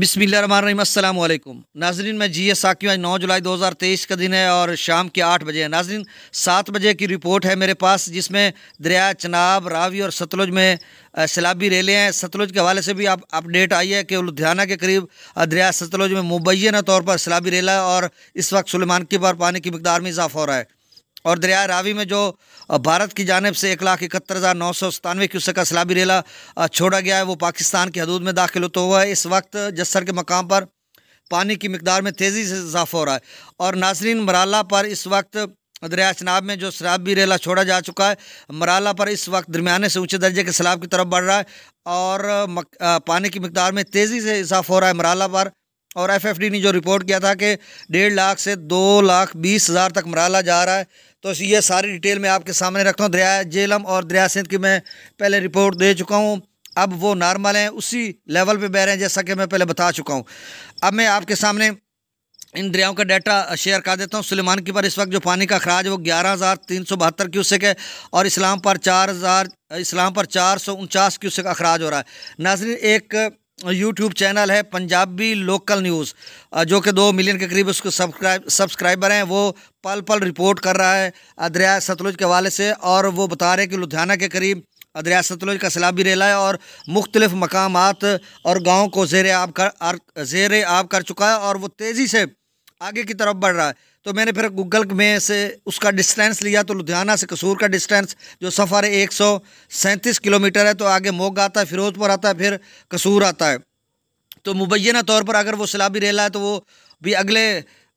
बिसमीम अल्लाम नाजरीन मैं जी एस साकी आज नौ जुलाई 2023 का दिन है और शाम के आठ बजे है नाजरीन सात बजे की रिपोर्ट है मेरे पास जिसमें दरिया चनाब रावी और सतलुज में सैलाबी रेलें हैं सतलुज के हवाले से भी आप अपडेट आई है कि लुधियाना के करीब दरिया सतलुज में मुबैना तौर पर सैलाबी रेला और इस वक्त सुलेमान की पर पानी की मकदार में इजाफा हो रहा है और दरिया रावी में जो भारत की जानब से एक लाख इकहत्तर हज़ार नौ सौ सतानवे क्यूसक का सलाबी रेला छोड़ा गया है वो पाकिस्तान की हदूद में दाखिल होता हुआ है इस वक्त जस्सर के मकाम पर पानी की मकदार में तेज़ी से इजाफा हो रहा है और नाजरीन मराला पर इस वक्त दरिया चनाब में जो शराबी रेला छोड़ा जा चुका है मराला पर इस वक्त दरमियाने से ऊँचे दर्जे के सैलाब की तरफ बढ़ रहा है और मक, आ, पानी की मकदार में तेज़ी से इजाफा हो रहा है मराला पर और एफएफडी ने जो रिपोर्ट किया था कि डेढ़ लाख से दो लाख बीस हज़ार तक मराला जा रहा है तो ये सारी डिटेल मैं आपके सामने रखता हूँ दरिया जेलम और दरिया सिंध की मैं पहले रिपोर्ट दे चुका हूँ अब वो नॉर्मल हैं उसी लेवल पे बह रहे हैं जैसा कि मैं पहले बता चुका हूँ अब मैं आपके सामने इन दरियाओं का डाटा शेयर कर देता हूँ सुलेमान की पर इस वक्त जो पानी का अखराज है वो ग्यारह हज़ार तीन सौ बहत्तर क्यूसेक है और इस्लाम पर चार हज़ार इस्लाम पर चार सौ उनचास क्यूसेक अखराज हो रहा है नाजरीन एक यूट्यूब चैनल है पंजाबी लोकल न्यूज़ जो कि दो मिलियन के करीब उसके सब्सक्राइब सब्सक्राइबर हैं वो पल पल रिपोर्ट कर रहा है अदरिया सतलुज के हवाले से और वो बता रहे हैं कि लुधियाना के करीब अदरिया सतलुज का सैलाबी रेला है और मुख्तलिफ मकाम और गाँव को जेर आब कर जेर आब कर चुका है और वो तेज़ी से आगे की तरफ बढ़ रहा है तो मैंने फिर गूगल में से उसका डिस्टेंस लिया तो लुधियाना से कसूर का डिस्टेंस जो सफ़र है एक सौ सैंतीस किलोमीटर है तो आगे मोगा आता है फिरोजपुर आता है फिर कसूर आता है तो मुबैना तौर पर अगर वो सलाबी रेला है तो वो भी अगले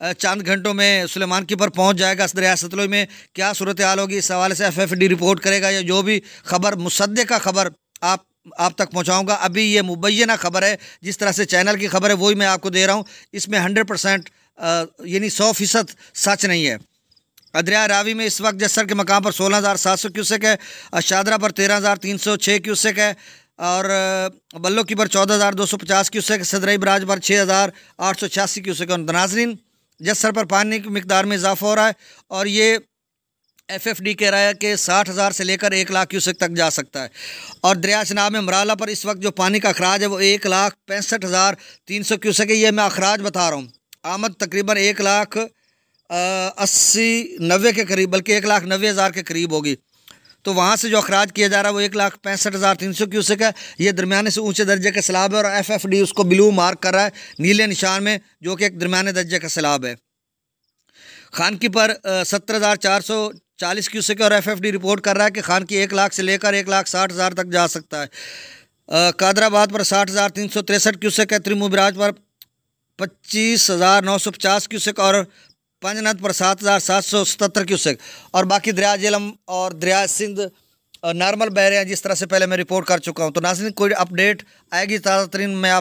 चंद घंटों में सुलेमान की पर पहुँच जाएगा दरिया सतलुज में क्या सूरत हाल होगी इस हवाले से एफ एफ डी रिपोर्ट करेगा या जो भी खबर मुसद का खबर आप आप तक पहुंचाऊंगा अभी ये मुबैना खबर है जिस तरह से चैनल की खबर है वही मैं आपको दे रहा हूं इसमें हंड्रेड परसेंट यानी सौ फीसद सच नहीं है अदरिया रावी में इस वक्त जसर के मकाम पर सोलह हज़ार सात सौ क्यूसेक है शादरा पर तेरह हज़ार तीन सौ छः क्यूसेक है और बल्लो की पर चौदह हज़ार दो सौ पचास क्यूसेक सदरई बराज पर छः हज़ार आठ सौ छियासी क्यूसेक और नाजरीन जसर पर पानी की मकदार में इजाफा हो रहा है और ये एफ एफ डी कह रहा है कि साठ हज़ार से लेकर एक लाख क्यूसेक तक जा सकता है और दरिया चनाब में मराला पर इस वक्त जो पानी का अखराज है वो एक लाख पैंसठ हज़ार तीन सौ क्यूसेक है ये मैं अखराज बता रहा हूँ आमद तकरीबन एक लाख अस्सी नबे के करीब बल्कि एक लाख नबे हज़ार के करीब होगी तो वहाँ से जो अखराज किया जा रहा है वो एक लाख पैंसठ हज़ार तीन सौ क्यूसिक है ये दरमियाने से ऊंचे दर्जे का सैलाब है और एफ एफ डी उसको ब्लू मार्क कर रहा है नीले निशान में जो कि एक दरमियाने दर्जे का सैलाब है खानकी पर सत्तर हज़ार चार सौ चालीस क्यूसिक और एफ एफ डी रिपोर्ट कर रहा है कि खानकी एक लाख से लेकर एक लाख साठ हज़ार तक जा सकता है कादराबाद पर साठ हज़ार तीन सौ तिरसठ क्यूसिक है त्रिमुबराज पर पच्चीस हज़ार नौ सौ पचास क्यूसेक और पंजनाथ पर सात हज़ार सात सौ सतहत्तर क्यूसेक और बाकी दरिया जेलम और दरिया सिंध नॉर्मल बह रहे हैं जिस तरह से पहले मैं रिपोर्ट कर चुका हूँ तो नाजिन कोई अपडेट आएगी ताज़ा तरीन मैं आप